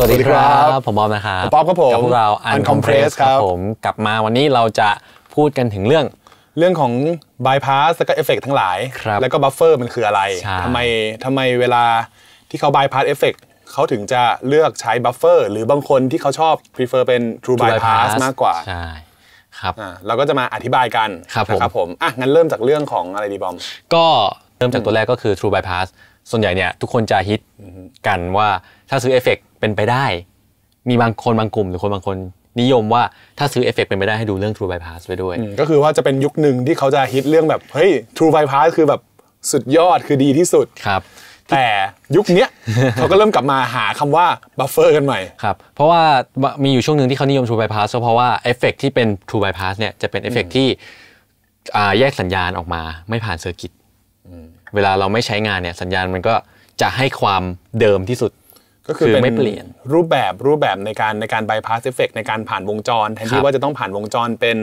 สวัสดีครับ ผมบอมนะครับป๊อปครับผมกับพวกเราอันคอมเพรสครับผมกลับมาวันนี้เราจะพูดกันถึงเรื่อง เรื่องของบายพาสแล้ก็เอฟเฟกทั้งหลาย แล้วก็บัฟเฟอร์มันคืออะไรทำไมทำไมเวลาที่เขาบายพาสเอฟเฟกเขาถึงจะเลือกใช้บัฟเฟอร์หรือบางคนที่เขาชอบพีเฟอร์เป็นทรูบายพาสมากกว่าใช่ครับเราก็จะมาอธิบายกันครับผมอ่ะงั้นเริ่มจากเรื่องของอะไรดีบอม ก็เริ่มจากตัวแรกก็คือ true bypass ส่วนใหญ่เนี่ยทุกคนจะฮิตกันว่าถ้าซื้อเอฟเฟกเป็นไปได้ มีบางคนบางกลุ่มหรือคนบางคนนิยมว่าถ้าซื้อเอฟเฟกเป็นไปได้ให้ดูเรื่อง True Bypass ไปด้วยก็คือว่าจะเป็นยุคหนึ่งที่เขาจะฮิตเรื่องแบบเฮ้ย True Bypass คือแบบสุดยอดคือดีที่สุด ครับ แต่ยุคนี้เขาก็เริ่มกลับมาหาคำว่าบัฟเฟอร์กันใหม่ ครับ เพราะว่ามีอยู่ช่วงหนึ่งที่เขานิยม True Bypass เพราะว่าเอฟเฟกที่เป็น True Bypass เนี่ยจะเป็นเอฟเฟกที่แยกสัญญาณออกมา ไม่ผ่านเซอร์กิตเวลาเราไม่ใช้งานเนี่ยสัญญาณมันก็จะให้ความเดิมที่สุดก็คือเป็นไม่เปลี่ยนรูปแบบรูปแบบในการในการบายพาสเอฟเฟกในการผ่านวงจร แทนที่ว่าจะต้องผ่านวงจรเป็น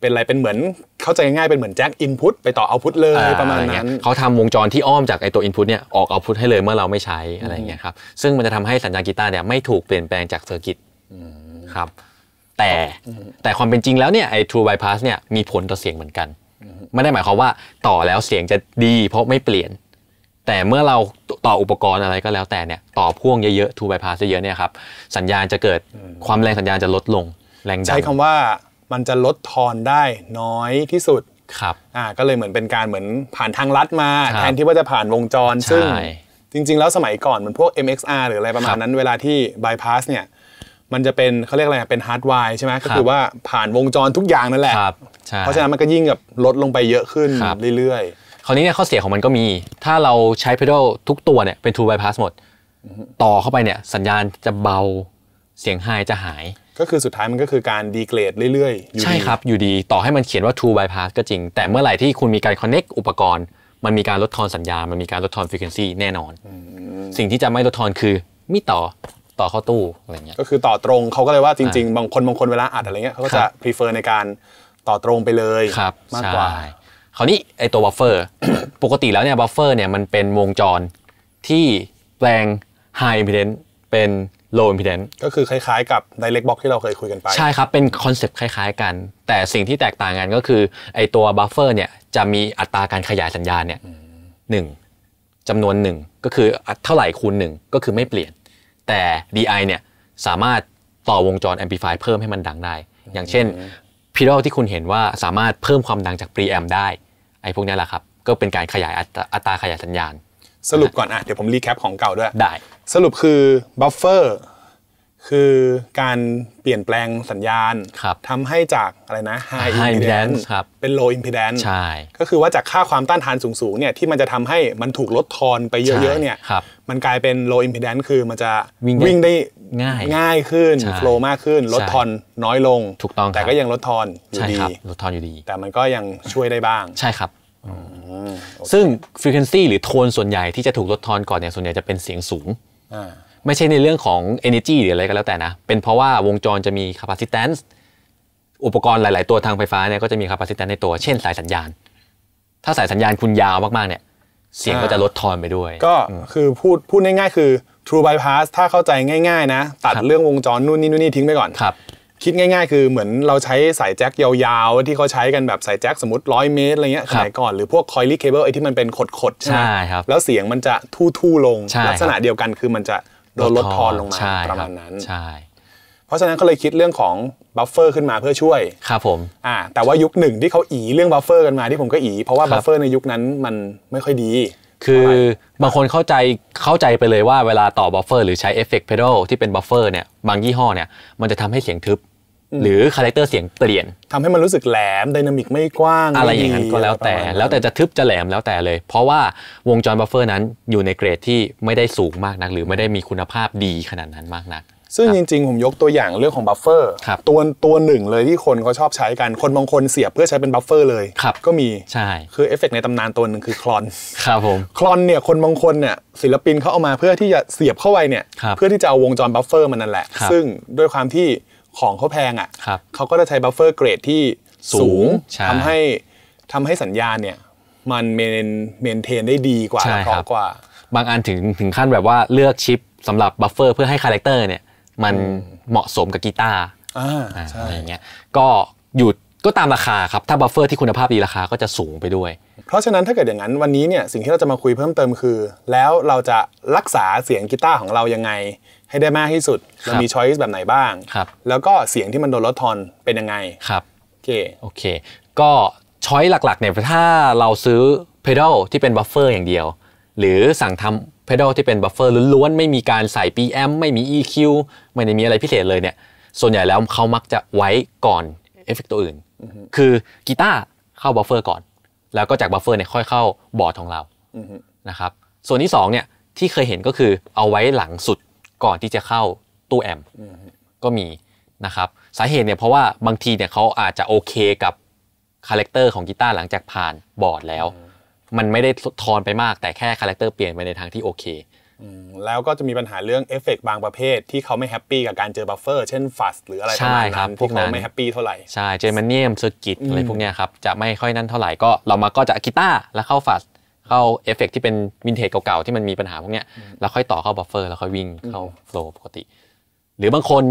เป็นอะไรเป็นเหมือนเข้าใจง่ายเป็นเหมือนแจ็คอินพุตไปต่อเอาพุตเลยประมาณนั้นเขาทำวงจรที่อ้อมจากไอตัวอินพุตเนี่ยออกเอาพุตให้เลยเมื่อเราไม่ใช้อะไรเงี้ยครับซึ่งมันจะทำให้สัญญาณกีตาร์เนี่ยไม่ถูกเปลี่ยนแปลงจากเซอร์กิตครับแต่แต่ความเป็นจริงแล้วเนี่ยไอ้รู u บ b y p a เนี่ยมีผลต่อเสียงเหมือนกัน ไม่ได้หมายความว่าต่อแล้วเสียงจะดี เพราะไม่เปลี่ยนแต่เมื่อเราต่ออุปกรณ์อะไรก็แล้วแต่เนี่ยต่อพ่วงเยอะๆทูบายพาสเยอะเนี่ยครับสัญญาณจะเกิดความแรงสัญญาณจะลดลงแรงดันใช้คำว่ามันจะลดทอนได้น้อยที่สุดครับอ่าก็เลยเหมือนเป็นการเหมือนผ่านทางลัดมาแทนที่ว่าจะผ่านวงจรซึ่งจริงๆ แล้วสมัยก่อน มันพวก MXR หรืออะไรประมาณนั้นเวลาที่บายพาสเนี่ยมันจะเป็นเขาเรียกอะไรเป็นฮาร์ดไวร์ใช่ไหมก็คือว่าผ่านวงจรทุกอย่างนั่นแหละเพราะฉะนั้นมันก็ยิ่งแบบลดลงไปเยอะขึ้นรเรื่อยๆราวนี้เนี่ยข้อเสียของมันก็มี ถ้าเราใช้พพด a l ทุกตัวเนี่ยเป็น two bypass หมดต่อเข้าไปเนี่ยสัญญาณจะเบาเสียงไฮจะหาย ก็คือสุดท้ายมันก็คือการดีเกรดเรื่อยๆ อยู่ดี ใช่ครับ อยู่ดีต่อให้มันเขียนว่า two bypass ก็จริง แต่เมื่อไหร่ที่คุณมีการ connect อุปกรณ์ มันมีการลดทอนสัญญาณ มันมีการลดทอน frequency แน่นอน สิ่งที่จะไม่ลดทอนคือไม่ต่อต่อเข้าตู้อะไรเงี้ยก็คือต่อตรงเขาก็เลยว่าจริงๆบางคนบางคนเวลาอัดอะไรเงี้ยเขาก็จะ prefer ในการต่อตรงไปเลย มากกว่าคราวนี้ไอตัวบัฟเฟอร์ปกติแล้วเนี่ยบัฟเฟอร์เนี่ยมันเป็นวงจรที่แปลง high impedance เป็น low impedance ก็คือคล้ายๆกับ direct box ที่เราเคยคุยกันไป ใช่ครับ เป็นคอนเซปต์คล้ายๆกัน แต่สิ่งที่แตกต่างกันก็คือไอตัวบัฟเฟอร์เนี่ยจะมีอัตราการขยายสัญญาณเนี่ยหนึ่งจำนวนหนึ่งก็คือเท่าไหร่คูณหนึ่งก็คือไม่เปลี่ยน แต่ DI เนี่ยสามารถต่อวงจรแอมพลิฟายเพิ่มให้มันดังได้ อย่างเช่นพีดอที่คุณเห็นว่าสามารถเพิ่มความดังจากปรีแอมได้ไอ้พวกนี้แหละครับ ก็เป็นการขยายอัตราขยายสัญญาณ สรุปก่อนอ่ะเดี๋ยวผมรีแคปของเก่าด้วย ได้ สรุปคือบัฟเฟอร์คือการเปลี่ยนแปลงสัญญาณทำให้จากอะไรนะ high impedance เป็น low impedance ใช่ ก็คือว่าจากค่าความต้านทานสูงๆเนี่ยที่มันจะทำให้มันถูกลดทอนไปเยอะๆเนี่ยมันกลายเป็น low impedance คือมันจะวิ่งได้ง่ายง่ายขึ้นโฟล์มากขึ้นลดทอนน้อยลงถูกต้องแต่ก็ยังลดทอนอยู่ดีลดทอนอยู่ดี แต่มันก็ยังช่วยได้บ้างใช่ครับ ซึ่งฟร e q ค e n ซีหรือโทนส่วนใหญ่ที่จะถูกลดทอนก่อนเนี่ยส่วนใหญ่จะเป็นเสียงสูงไม่ใช่ในเรื่องของ energy หรืออะไรก็แล้วแต่นะเป็นเพราะว่าวงจรจะมี capacitance อุปกรณ์หลาย ๆ ตัวทางไฟฟ้าเนี่ยก็จะมี capacitance ในตัวเช่นสายสัญญาณ ถ้าสายสัญญาณคุณยาวมาก ๆ เนี่ย เสียงก็จะลดทอนไปด้วย ก็คือพูดพูดง่าย ๆ คือ true bypass ถ้าเข้าใจง่าย ๆ นะตัดเรื่องวงจรนู่นนี่นู่นนี่ทิ้งไปก่อนครับ คิดง่าย ๆ คือเหมือนเราใช้สายแจ็คยาว ๆ ที่เขาใช้กันแบบสายแจ็คสมมติร้อยเมตรอะไรเงี้ยสมัยก่อนหรือพวกคอยลิเคเบิลไอ้ที่มันเป็นขดๆใช่ไหมใช่ครับแล้วเสียงมันจะทู่ ๆ ลงลักษณะเดียวกันคือมันจะดนลดทอนลงมาประมาณนั้น ใช่เพราะฉะนั้นเขาเลยคิดเรื่องของบัฟเฟอร์ขึ้นมาเพื่อช่วย ครับผมอ่าแต่ว่ายุคหนึ่งที่เขาอีเรื่องบัฟเฟอร์กันมาที่ผมก็อีเพราะว่าบัฟเฟอร์ในยุคนั้นมันไม่ค่อยดี คือบางคนเข้าใจเข้าใจไปเลยว่าเวลาต่อบัฟเฟอร์หรือใช้เอฟเฟกต์เพดลที่เป็นบัฟเฟอร์เนี่ยบางยี่ห้อเนี่ยมันจะทำให้เสียงทึบหรือคาแรคเตอร์เสียงเปลี่ยนทำให้มันรู้สึกแหลมไดนามิกไม่กว้างอะไรอย่างนั้นก็แล้วแต่ แล้วแต่จะทึบจะแหลมแล้วแต่เลย เพราะว่าวงจรบัฟเฟอร์นั้น อยู่ในเกรดที่ไม่ได้สูงมากนัก หรือไม่ได้มีคุณภาพดีขนาดนั้นมากนัก ซึ่งจริงๆ ผมยกตัวอย่างเรื่องของบัฟเฟอร์ ตัวตัวหนึ่งเลยที่คนเขาชอบใช้กันคนบางคนเสียบเพื่อใช้เป็นบัฟเฟอร์เลย ก็มีใช่คือเอฟเฟกในตำนานตัวหนึ่งคือคลอนครับผมคลอนเนี่ยคนบางคนเนี่ยศิลปินเขาเอามาเพื่อที่จะเสียบเข้าไว้เนี่ยเพื่อที่จะเอาวงจรบัฟเฟอร์มันนั่นแหละ ซึ่งด้วยความที่ของเขาแพงอ่ะเขาก็จะใช้บัฟเฟอร์เกรดที่สูงทำให้ทำให้สัญญาณเนี่ยมันเมนเทนได้ดีกว่าเพราะกว่าบางอันถึงถึงขั้นแบบว่าเลือกชิปสำหรับบัฟเฟอร์เพื่อให้คาแรคเตอร์เนี่ย มันเหมาะสมกับกีตาร์อะไรอย่างเงี้ยก็หยุดก็ตามราคาครับ ถ้าบัฟเฟอร์ที่คุณภาพดีราคาก็จะสูงไปด้วย เพราะฉะนั้นถ้าเกิดอย่างนั้นวันนี้เนี่ยสิ่งที่เราจะมาคุยเพิ่มเติมคือ แล้วเราจะรักษาเสียงกีตาร์ของเรายังไงให้ได้มากที่สุดเรามีช้อยส์แบบไหนบ้าง แล้วก็เสียงที่มันโดนลดทอนเป็นยังไงครับโอเคโอเคก็ช้อยหลักๆเนี่ยถ้าเราซื้อเพดลที่เป็นบัฟเฟอร์อย่างเดียว หรือสั่งทำเพดลที่เป็นบัฟเฟอร์ล้วนๆไม่มีการใส่ PM ไม่มี EQ ไม่ได้มีอะไรพิเศษเลยเนี่ยส่วนใหญ่แล้วเขามักจะไว้ก่อนเอฟเฟกตัวอื่น คือกีตาร์เข้าบัฟเฟอร์ก่อน แล้วก็จากบัฟเฟอร์เนี่ยค่อยเข้าบอร์ดของเรานะครับส่วนที่2เนี่ยที่เคยเห็นก็คือเอาไว้หลังสุดก่อนที่จะเข้าตู้แอมก็มีนะครับ สาเหตุเนี่ยเพราะว่าบางทีเนี่ยเขาอาจจะโอเคกับ คาแรคเตอร์ของกีตาร์หลังจากผ่านบอร์ดแล้ว มันไม่ได้ทอนไปมากแต่แค่คาแรคเตอร์เปลี่ยนไปในทางที่โอเคแล้วก็จะมีปัญหาเรื่องเอฟเฟกบางประเภทที่เขาไม่แฮปปี้กับการเจอบัฟเฟอร์ เช่นฟัสหรืออะไรประมาณนั้นพวกเขาไม่แฮปปี้เท่าไหร่ใช่เจมันเนียมเซอร์กิตอะไรพวกนี้ครับจะไม่ค่อยนั่นเท่าไหร่ก็เรามาก็จะกีตาร์แล้วเข้าฟัสเข้าเอฟเฟกที่เป็นวินเทจเก่าๆที่มันมีปัญหาพวกเนี้ยแล้วค่อยต่อเข้าบัฟเฟอร์แล้วค่อยวิ่งเข้าโฟล์ปกติ หรือบางคน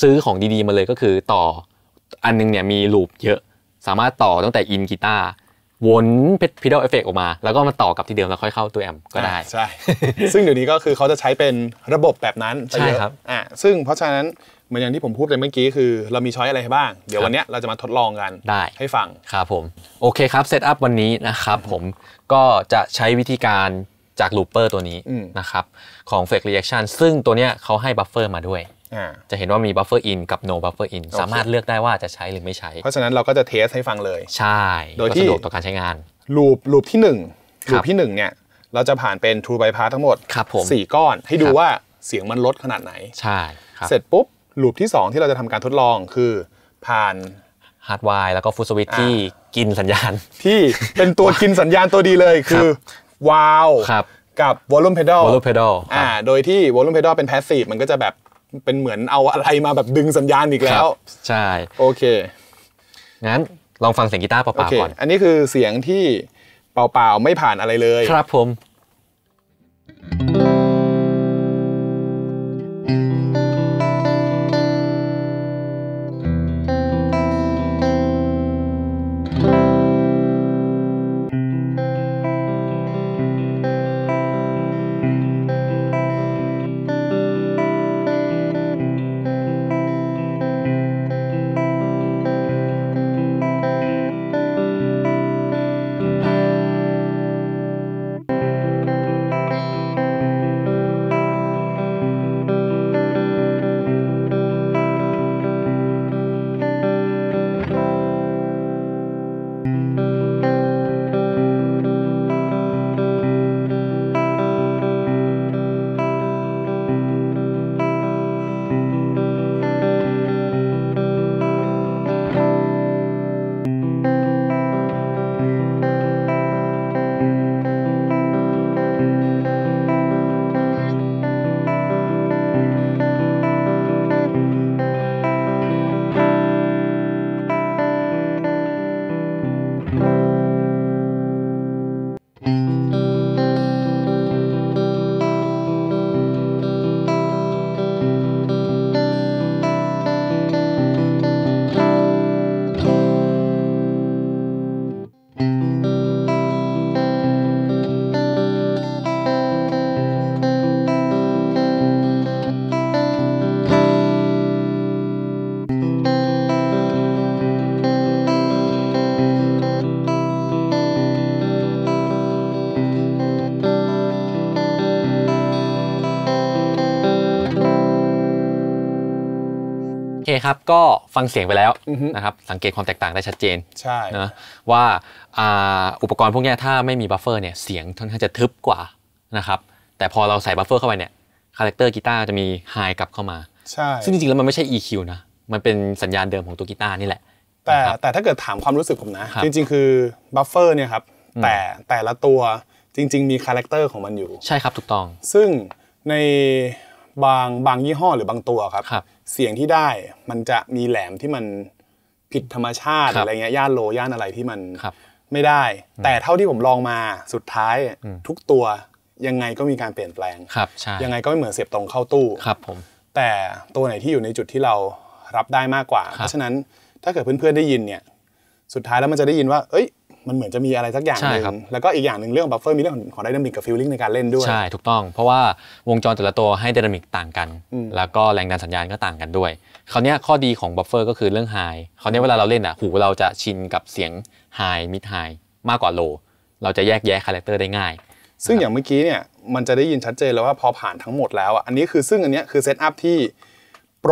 ซื้อของดีๆมาเลยก็คือต่ออันนึงเนี่ยมีลูปเยอะ สามารถต่อตั้งแต่อินกีตาร์วนพิดอลเอฟเฟกออกมาแล้วก็มาต่อกับที่เดิมแล้วค่อยเข้าตัวแอมก็ได้ใช่ซึ่งเดี๋ยวนี้ก็คือเขาจะใช้เป็นระบบแบบนั้นใช่ครับอ่าซึ่งเพราะฉะนั้นเหมือนอย่างที่ผมพูดไปเมื่อกี้คือ เรามีช้อยอะไรบ้าง เดี๋ยววันนี้เราจะมาทดลองกันได้ให้ฟังครับผมโอเคครับเซตอัพวันนี้นะครับผมก็จะใช้วิธีการจากลูปเปอร์ตัวนี้นะครับของ Fake Reaction ซึ่งตัวเนี้ยเขาให้บัฟเฟอร์มาด้วย จะเห็นว่ามีบัฟเฟอร์อินกับ no buffer in สามารถเลือกได้ว่าจะใช้หรือไม่ใช้ เพราะฉะนั้นเราก็จะเทสให้ฟังเลย ใช่โดยที่สะดวกต่อการใช้งานลูปลูปที่1ลูปที่1เนี่ยเราจะผ่านเป็น true bypass ทั้งหมด 4 ก้อนให้ดูว่าเสียงมันลดขนาดไหนใช่เสร็จปุ๊บลูปที่ 2 ที่เราจะทำการทดลองคือผ่านฮาร์ดไวร์แล้วก็ฟูสวิตที่กินสัญญาณ ที่เป็นตัวกินสัญญาณตัวดีเลยคือ วาวกับวอลลุ่มเพดอลวอลลุ่มเพดอลอ่าโดยที่วอลลุ่มเพดอลเป็นแพสซีฟมันก็จะแบบเป็นเหมือนเอาอะไรมาแบบดึงสัญญาณอีกแล้ว ใช่ โอเค งั้น ลองฟังเสียงกีตาร์เปล่าๆก่อนอันนี้คือเสียงที่เปล่าๆไม่ผ่านอะไรเลยครับผม thank you ครับก็ฟังเสียงไปแล้วนะครับ สังเกตความแตกต่างได้ชัดเจน ใช่นะว่าอุปกรณ์พวกนี้ถ้าไม่มีบัฟเฟอร์เนี่ย เสียงค่อนข้างจะทึบกว่านะครับแต่พอเราใส่บัฟเฟอร์เข้าไปเนี่ยคาแรคเตอร์กีตาร์จะมีไฮกลับเข้ามาใช่ซึ่งจริงๆ แล้วมันไม่ใช่ EQ นะมันเป็นสัญญาณเดิมของตัวกีตาร์นี่แหละแต่แต่ถ้าเกิดถามความรู้สึกผมนะ จริงๆ คือบัฟเฟอร์เนี่ยครับแต่แต่ละตัวจริงๆมีคาแรคเตอร์ของมันอยู่ ใช่ครับถูกต้อง ซึ่งในบางบางยี่ห้อหรือบางตัวครับ เสียงที่ได้มันจะมีแหลมที่มันผิดธรรมชาติอะไรเงี้ยย่านโลย่านอะไรที่มันไม่ได้ แต่เท่าที่ผมลองมาสุดท้ายทุกตัวยังไงก็มีการเปลี่ยนแปลงครับยังไงก็ไม่เหมือนเสียบตรงเข้าตู้ครับผมแต่ตัวไหนที่อยู่ในจุดที่เรารับได้มากกว่า เพราะฉะนั้นถ้าเกิดเพื่อนๆได้ยินเนี่ย สุดท้ายแล้วมันจะได้ยินว่า เอ้ยมันเหมือนจะมีอะไรสักอย่างหนึ่งแล้วก็อีกอย่างหนึ่งเรื่องบัฟเฟอร์มีเรื่องของไดนามิกกับฟิลลิ่งในการเล่นด้วย ใช่ ถูกต้อง เพราะว่าวงจรแต่ละตัวให้ไดนามิกต่างกัน แล้วก็แรงดันสัญญาณก็ต่างกันด้วยคราวนี้ข้อดีของบัฟเฟอร์ก็คือเรื่องไฮคราวนี้เวลาเราเล่นอ่ะ หูเราจะชินกับเสียงไฮมิดไฮมากกว่าโล เราจะแยกแยะคาแรคเตอร์ได้ง่าย ซึ่งอย่างเมื่อกี้เนี่ยมันจะได้ยินชัดเจนแล้ว่าพอผ่านทั้งหมดแล้วอ่ะ อันนี้คือซึ่งอันนี้คือเซตอัพที่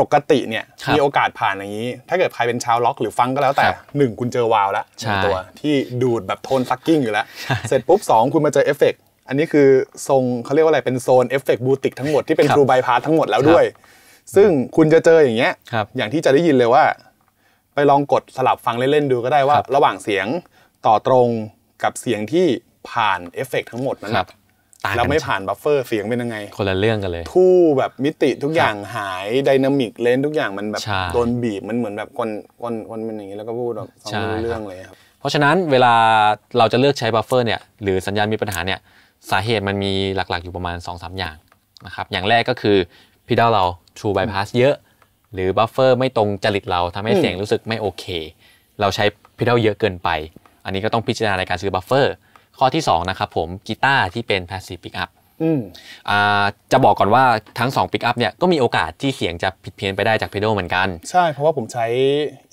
ปกติเนี่ยมีโอกาสผ่านอย่างนี้ ถ้าเกิดใครเป็นชาวล็อก หรือฟังก็แล้วแต่หนึ่งคุณเจอวาวแล้วตัวที่ดูดแบบโทนซักกิ้งอยู่แล้ว เสร็จปุ๊บ 2 คุณมาเจอเอฟเฟกอันนี้คือทรงเขาเรียกว่าอะไรเป็นโซนเอฟเฟกบูติกทั้งหมดที่เป็นครูบายพาทั้งหมดแล้วด้วย ซึ่งคุณจะเจออย่างเงี้ยอย่างที่จะได้ยินเลยว่า ไปลองกดสลับฟังเล่นๆดูก็ได้ว่า ระหว่างเสียงต่อตรงกับเสียงที่ผ่านเอฟเฟกทั้งหมดนั้นต่างแล้วไม่ผ่านบัฟเฟอร์เสียงเป็นยังไงคนละเรื่องกันเลย ทู่แบบมิติทุกอย่างหายดินามิกเลนทุกอย่างมันแบบโดนบีบ มันเหมือนแบบคนคนคนเป็นอย่างนี้แล้วก็พูดแบบฟังเรื่องเลยครับ เพราะฉะนั้นเวลาเราจะเลือกใช้บัฟเฟอร์เนี่ยหรือสัญญาณมีปัญหาเนี่ย สาเหตุมันมีหลักๆ อยู่ประมาณ 2-3 อย่างนะครับอย่างแรกก็คือพี่ดาวเรา True Bypass เยอะหรือบัฟเฟอร์ไม่ตรงจริตเราทำให้เสียงรู้สึกไม่โอเคเราใช้พี่ดาวเยอะเกินไป อันนี้ก็ต้องพิจารณาในการซื้อบัฟเฟอร์ข้อที่ 2 นะครับผมกีตาร์ที่เป็น passive pickup จะบอกก่อนว่าทั้ง 2 Pickup เนี่ยก็มีโอกาสที่เสียงจะผิดเพี้ยนไปได้จากเพดลเหมือนกัน ใช่เพราะว่าผมใช้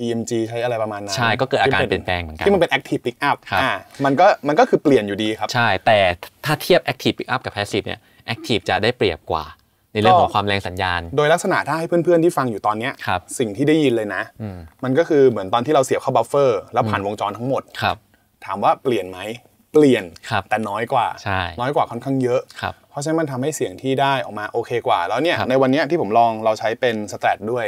EMG ใช้อะไรประมาณนั้น ใช่ ก็เกิดอาการเปลี่ยนแปลงเหมือนกันที่มันเป็น Active Pickup อ่ามันก็มันก็คือเปลี่ยนอยู่ดีครับ ใช่ แต่ถ้าเทียบ Active Pickup กับ Passive เนี่ย Active จะได้เปรียบกว่า ในเรื่องของความแรงสัญญาณ โดยลักษณะถ้าให้เพื่อนๆที่ฟังอยู่ตอนนี้สิ่งที่ได้ยินเลยนะมันก็คือเหมือนตอนที่เราเสียบเข้าบัฟเฟอร์แล้วผ่านวงจรทั้งหมดถามว่าเปลี่ยนไหมเปลี่ยนแต่น้อยกว่าน้อยกว่าค่อนข้างเยอะ เพราะฉะนั้นมันทำให้เสียงที่ได้ออกมาโอเคกว่าแล้วเนี่ยในวันนี้ที่ผมลองเราใช้เป็นสแตทด้วย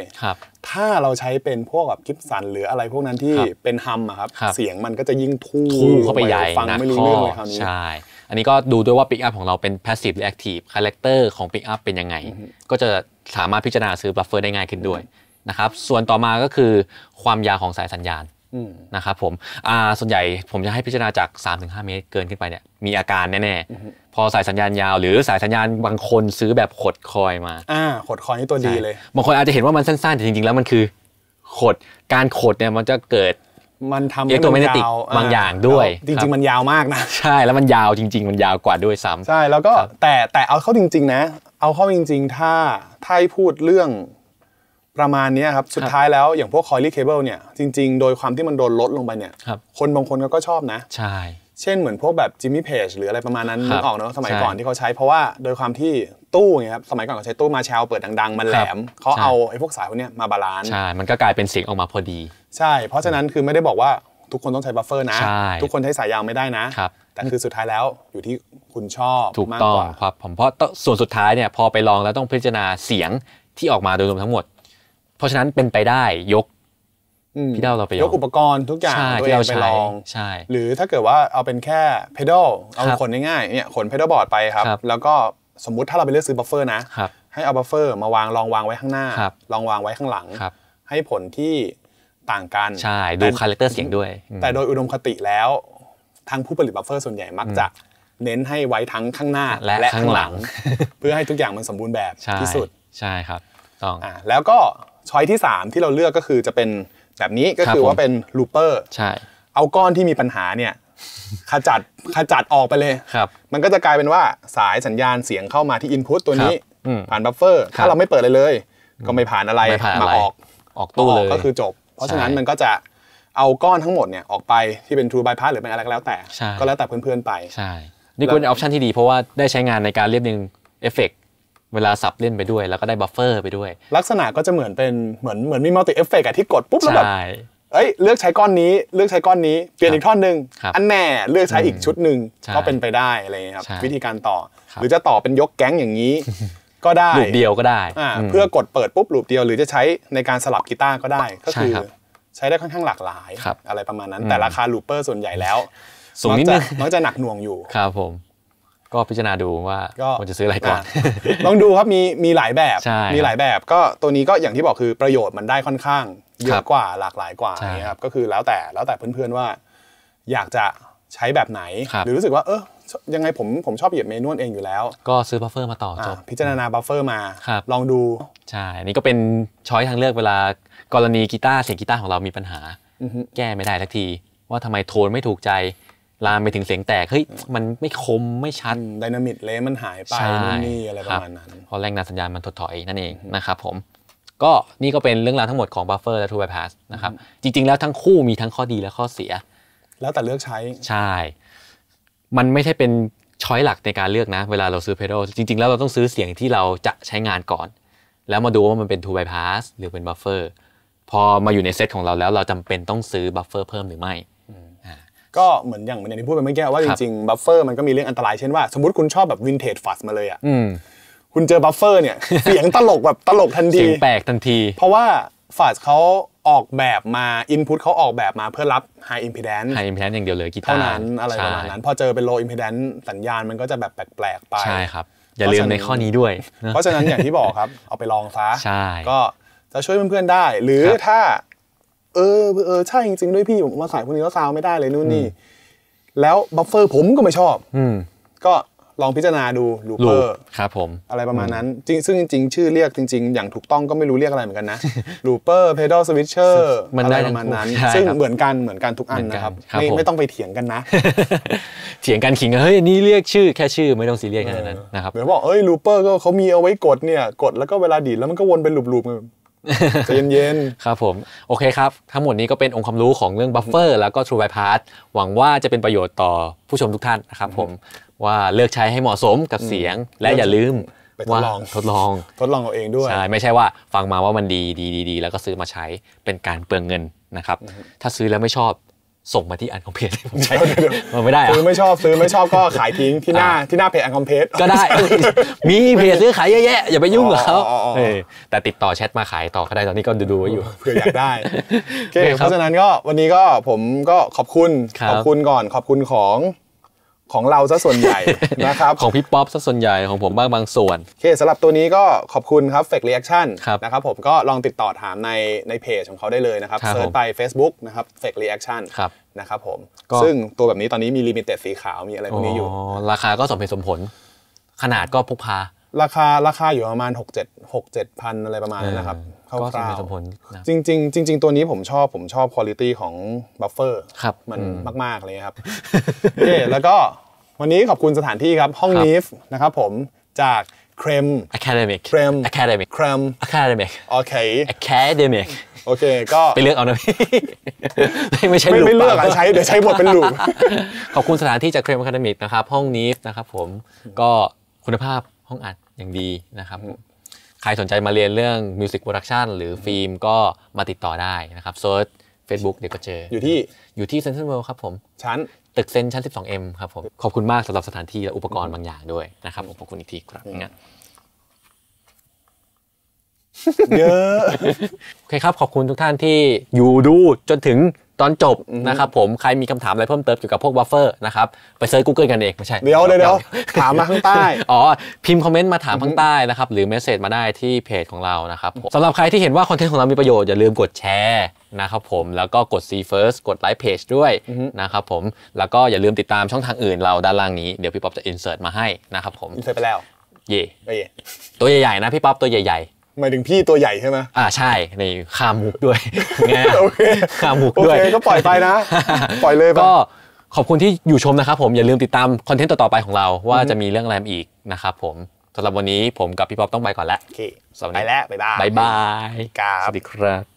ถ้าเราใช้เป็นพวกแบบลิปสันหรืออะไรพวกนั้นที่เป็นฮัมอะครับเสียงมันก็จะยิ่งทู่เข้าไปใหญ่ฟังไม่รู้เรื่องเลยคราวนี้ใช่ อันนี้ก็ดูด้วยว่าปิกอัพของเราเป็นพาสซีฟหรือแอคทีฟคาแรคเตอร์ของปิกอัพเป็นยังไง ก็จะสามารถพิจารณาซื้อบัฟเฟอร์ได้ง่ายขึ้นด้วยนะครับส่วนต่อมาก็คือความยาวของสายสัญญาณนะครับผมส่วนใหญ่ผมจะให้พิจารณาจาก 3-5 เมตรเกินขึ้นไปเนี่ยมีอาการแน่ๆพอสายสัญญาณยาวหรือสายสัญญาณบางคนซื้อแบบขดคอยมาอ่าขดคอยนี่ตัวดีเลยบางคนอาจจะเห็นว่ามันสั้นๆแต่จริง ๆ แล้วมันคือ ขดการขดเนี่ยมันจะเกิดมันทำเอ็กโทเมเนติกบางอย่างด้วย จริงๆมันยาวมากนะ ใช่แล้วมันยาวจริงๆมันยาวกว่าด้วยซ้ำใช่แล้วก็แต่แต่เอาเข้าจริงๆนะเอาเข้าจริง ๆ ถ้าถ้าพูดเรื่องประมาณนี้ครับ สุดท้ายแล้วอย่างพวกคอยลี่เคเบิลเนี่ยจริงๆ โดยความที่มันโดนลดลงไปเนี่ยคนบางคนก็ชอบนะ ใช่ เช่นเหมือนพวกแบบจิมมี่เพจหรืออะไรประมาณนั้นนึกออกเนาะสมัยก่อนที่เขาใช้เพราะว่า โดยความที่ตู้เนี่ยครับสมัยก่อนเขาใช้ตู้มาแชลเปิดดังๆ มันแหลมเขาเอาไอ้พวกสายพวกนี้มาบาลานซ์ใช่ มันก็กลายเป็นเสียงออกมาพอดี ใช่ เพราะฉะนั้นคือไม่ได้บอกว่าทุกคนต้องใช้บัฟเฟอร์นะทุกคนใช้สายยาวไม่ได้นะ แต่คือสุดท้ายแล้วอยู่ที่คุณชอบถูกต้องครับผมเพราะส่วนสุดท้ายเนี่ยพอไปลองแล้วต้องพิจารณาเสียงที่ออกมาโดยรวมทั้งหมดราะฉะนั้นเป็นไปได้ยกพี่เดาเราไปยกอุปกรณ์ทุกอย่างที่เราไปลองใช่หรือถ้าเกิดว่าเอาเป็นแค่เพดอลเอาขนง่ายๆเนี่ยขนเพดอลบอร์ดไปครับ แล้วก็ สมมุติถ้าเราไปเลือกซื้อบัฟเฟอร์นะให้เอาบัฟเฟอร์มาวางลองวางไว้ข้างหน้าลองวางไว้ข้างหลัง ให้ผลที่ต่างกัน ใช่ดูคาแรคเตอร์เสียงด้วยแต่โดยอุดมคติแล้วทางผู้ผลิตบัฟเฟอร์ส่วนใหญ่มักจะเน้นให้ไว้ทั้งข้างหน้าและข้างหลัง เพื่อให้ทุกอย่างมันสมบูรณ์แบบที่สุดใช่ครับต้องแล้วก็ช้อยที่ 3 ที่เราเลือกก็คือจะเป็นแบบนี้ก็คือว่าเป็นลูเปอร์ใช่เอาก้อนที่มีปัญหาเนี่ยขจัดขจัดออกไปเลยครับมันก็จะกลายเป็นว่าสายสัญญาณเสียงเข้ามาที่อินพุตตัวนี้ผ่านบัฟเฟอร์ถ้าเราไม่เปิดเลยเลย ก็ไม่ผ่านอะไรมาออกออกตู้เลยก็คือจบ เพราะฉะนั้นมันก็จะเอาก้อนทั้งหมดเนี่ยออกไปที่เป็น True Bypass หรือเป็นอะไรก็แล้วแต่ก็แล้วแต่เพื่อนๆไปใช่นี่ก็เป็นออปชันที่ดีเพราะว่าได้ใช้งานในการเรียบเรียงเอฟเฟกตเวลาสับเล่นไปด้วยแล้วก็ได้บัฟเฟอร์ไปด้วยลักษณะก็จะเหมือนเป็นเหมือนเหมือนมีมัลติเอฟเฟกต์ที่กดปุ๊บแล้วแบบเอ้ย เลือกใช้ก้อนนี้ เลือกใช้ก้อนนี้เปลี่ยนอีกท่อนหนึ่งอันแน่ เลือกใช้อีกชุดหนึ่งก็เป็นไปได้อะไรครับวิธีการต่อหรือจะต่อเป็นยกแก๊งอย่างนี้ ก็ได้ลูปเดียวก็ได้ เพื่อกดเปิดปุ๊บลูปเดียวหรือจะใช้ในการสลับกีตาร์ก็ได้ก็คือใช้ได้ค่อนข้างหลากหลายอะไรประมาณนั้น แต่ราคาลูปเปอร์ส่วนใหญ่แล้วสูงนิดนึงมักจะหนักหน่วงอยู่ครับผมก็พิจารณาดูว่าควรจะซื้ออะไรก่อน ลองดูครับ มีมีหลายแบบ มีหลายแบบ ก็ตัวนี้ก็อย่างที่บอกคือประโยชน์มันได้ค่อนข้างเยอะกว่าหลากหลายกว่านี่ครับก็คือแล้วแต่แล้วแต่เพื่อนๆว่าอยากจะใช้แบบไหน หรือรู้สึกว่าเออยังไงผมผมชอบเหยียบเมนวลเองอยู่แล้ว ก็ซื้อบัฟเฟอร์มาต่อจบ พิจารณาบัฟเฟอร์มา ลองดู ใช่นี่ก็เป็นช้อยทางเลือกเวลากรณีกีตาร์เสียงกีตาร์ของเรามีปัญหา แก้ไม่ได้ทักที ว่าทำไมโทนไม่ถูกใจลามไปถึงเสียงแตกเฮ้ยมันไม่คมไม่ชัดดินามิกเลมันหายไปนูนี่ อะไรประมาณนั้นเพราะแรงดันสัญญาณมันถดถอยนั่นเองนะครับผม ก็นี่ก็เป็นเรื่องราวทั้งหมดของบัฟเฟอร์และทูบายพาสนะครับจริง ๆ แล้วทั้งคู่มีทั้งข้อดีและข้อเสีย แล้วแต่เลือกใช้ ใช่ มันไม่ใช่เป็นช้อยหลักในการเลือกนะ เวลาเราซื้อเพดลจริงๆแล้วเราต้องซื้อเสียงที่เราจะใช้งานก่อน แล้วมาดูว่ามันเป็นทูบายพาสหรือเป็นบัฟเฟอร์พอมาอยู่ในเซตของเราแล้ว เราจำเป็นต้องซื้อบัฟเฟอร์เพิ่มหรือไม่ก็เหมือนอย่างเหมือนที่พูดไปเมื่อกี้ว่าจริงๆบัฟเฟอร์มันก็มีเรื่องอันตรายเช่นว่า สมมติคุณชอบแบบวินเทจฟัสมาเลยอ่ะคุณเจอบัฟเฟอร์เนี่ยเสียงตลกแบบตลกทันทีเสียงแปลกทันที เพราะว่าฟัสเขาออกแบบมา อินพุตเขาออกแบบมาเพื่อรับไฮอิมพีแดนซ์ไฮอิมพีแดนซ์อย่างเดียวเลยกีตาร์เท่านั้นอะไรประมาณนั้น พอเจอเป็นโลอิมพีแดนซ์สัญญาณมันก็จะแบบแปลกๆไป ใช่ครับ อย่าลืมในข้อนี้ด้วย เพราะฉะนั้นอย่างที่บอกครับเอาไปลองซะก็จะช่วยเพื่อนๆได้ หรือถ้าเออ เออใช่จริงๆด้วยพี่ผมมาสายพวกนี้ แล้วซาวไม่ได้เลยนู่นนี่ แล้วบัฟเฟอร์ผมก็ไม่ชอบอืก็ลองพิจารณาดูลูเปอร์ครับผม อะไรประมาณนั้น จริง ซึ่งจริงๆชื่อเรียกจริง ๆ อย่างถูกต้องก็ไม่รู้เรียกอะไรเหมือนกันนะลูเปอร์เพดอลสวิตเชอร์อะไรประมาณนั้น ซึ่งเหมือนกันเหมือนกันทุกอันนะครับไม่ไม่ต้องไปเถียงกันนะ เถียงกันขิงเฮ้ยนี่เรียกชื่อ แค่ชื่อไม่ต้องซีเรียสขนาดนั้นนะครับ เดี๋ยวบอกเอ้ยลูเปอร์ก็เขามีเอาไว้กดเนี่ย กดแล้วก็เวลาดีดแล้วมันก็วนเป็นลูปๆเย็นๆ ครับผม โอเคครับ ทั้งหมดนี้ก็เป็นองค์ความรู้ของเรื่องบัฟเฟอร์แล้วก็ทรูไบพาร์ s หวังว่าจะเป็นประโยชน์ต่อผู้ชมทุกท่านนะครับผมว่าเลือกใช้ให้เหมาะสมกับเสียง และอย่าลืมว่าทดลองทดลองเอาเองด้วย ใช่ ไม่ใช่ว่า ฟังมาว่ามันดีดีดีแล้วก็ซื้อมาใช้เป็นการเปลืองเงินนะครับถ้าซื้อแล้วไม่ชอบส่งมาที่อันคอมเพลสผมใช้มันไม่ได้อซื้อไม่ชอบซื้อไม่ชอบก็ขายทิ้งที่หน้าที่หน้าเพจอันคอมเพลสก็ได้ มีเพจซื้อขายเยอะแยะอย่าไปยุ่งกับเขาแต่ติดต่อแชทมาขายต่อก็ได้ตอนนี้ก็ดูดูอยู่เผื่ออยากได้โอเค เพราะฉะนั้นก็วันนี้ก็ผมก็ขอบคุณขอบคุณก่อนขอบคุณของของเราซะส่วนใหญ่นะครับของพี่ป๊อปซะส่วนใหญ่ของผมบ้างบางส่วนโอเคสำหรับตัวนี้ก็ขอบคุณครับ Fake Reaction นะครับ ผมก็ลองติดต่อถามในในเพจของเขาได้เลยนะครับเซิร์ชไป Facebook นะครับ Fake Reaction นะครับผมซึ่งตัวแบบนี้ตอนนี้มีลิมิเต็ดสีขาวมีอะไรพวกนี้อยู่ราคาก็สมเหตุสมผล ขนาดก็พกพา ราคาราคาอยู่ประมาณ6 7 6 7พันอะไรประมาณนั้นนะครับก็สมเหตุสมผลจริงจริงจริงตัวนี้ผมชอบผมชอบคุณภาพของบัฟเฟอร์มันมากๆเลยครับโอเคแล้วก็วันนี้ขอบคุณสถานที่ครับ ห้องนีฟนะครับผมจากเครม academic เครมอ academic เครม academic โอเค academic โอเคก็ไปเลือกเอานะพี่ไม่ใช่ไม่ลูกไม่เลือกอะใช้เดี๋ยวใช้หมดเป็นลูกขอบคุณสถานที่จากเครมอะคาเดมิกนะครับห้องนีฟนะครับผมก็คุณภาพห้องอัดอย่างดีนะครับใครสนใจมาเรียนเรื่องมิวสิกโปรดักชันหรือฟิล์มก็มาติดต่อได้นะครับเซิร์ช Facebook เดี๋ยวก็เจออยู่ที่อยู่ที่เซนทรัลเวิลด์ครับผมชั้นตึกเซนชั้น 12M ครับผม ขอบคุณมากสำหรับสถานที่ และอุปกรณ์บางอย่างด้วยนะครับขอบคุณอีกทีครับง้เยอะโอเคครับขอบคุณทุกท่านที่อยู่ดูจนถึงตอนจบนะครับผมใครมีคำถามอะไรเพิ่มเติมเกี่ยวกับพวกบัฟเฟอร์นะครับไปเซิร์ชกูเกิลกันเองไม่ใช่เดี๋ยวเดี๋ยวถามมาข้างใต้อ๋อพิมพ์คอมเมนต์มาถามข้างใต้นะครับหรือเมสเซจมาได้ที่เพจ ของเรานะครับสำหรับใครที่เห็นว่าคอนเทนต์ของเรามีประโยชน์อย่าลืมกดแชร์นะครับผมแล้วก็กด see first กด like page ด้วยนะครับผม แล้วก็อย่าลืมติดตามช่องทางอื่นเราด้านล่างนี้เดี๋ยวพี่ป๊อปจะ insert มาให้นะครับผม insert ไปแล้ว เย่ตัวใหญ่ ๆ นะพี่ป๊อป ตัวใหญ่ๆหมายถึงพี่ตัวใหญ่ใช่ไหมอ่าใช่ในคามุกด้วยโอเคคามุกด้วยโอเค ก็ปล่อยไปนะ ปล่อยเลยก็ขอบคุณที่อยู่ชมนะครับผมอย่าลืมติดตามคอนเทนต์ต่อๆไปของเราว่าจะมีเรื่องอะไรอีกนะครับผมสำหรับวันนี้ผมกับพี่ป๊อปต้องไปก่อนแล้วโอเคไปแล้วบ๊ายบายบ๊ายบายสวัสดีครับ